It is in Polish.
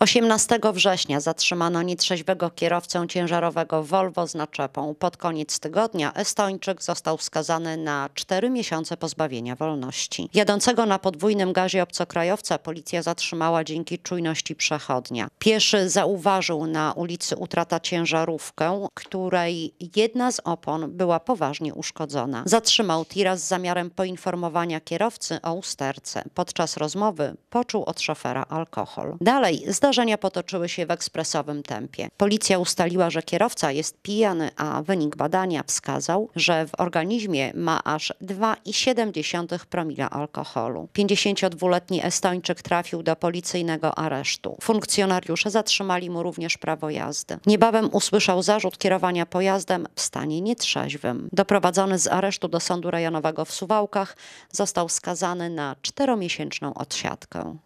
18 września zatrzymano nietrzeźwego kierowcę ciężarowego Volvo z naczepą. Pod koniec tygodnia Estończyk został skazany na 4 miesiące pozbawienia wolności. Jadącego na podwójnym gazie obcokrajowca policja zatrzymała dzięki czujności przechodnia. Pieszy zauważył na ulicy utrata ciężarówkę, której jedna z opon była poważnie uszkodzona. Zatrzymał tira z zamiarem poinformowania kierowcy o usterce. Podczas rozmowy poczuł od szofera alkohol. Dalej zda Zdarzenia potoczyły się w ekspresowym tempie. Policja ustaliła, że kierowca jest pijany, a wynik badania wskazał, że w organizmie ma aż 2,7 promila alkoholu. 52-letni Estończyk trafił do policyjnego aresztu. Funkcjonariusze zatrzymali mu również prawo jazdy. Niebawem usłyszał zarzut kierowania pojazdem w stanie nietrzeźwym. Doprowadzony z aresztu do sądu rejonowego w Suwałkach został skazany na czteromiesięczną odsiadkę.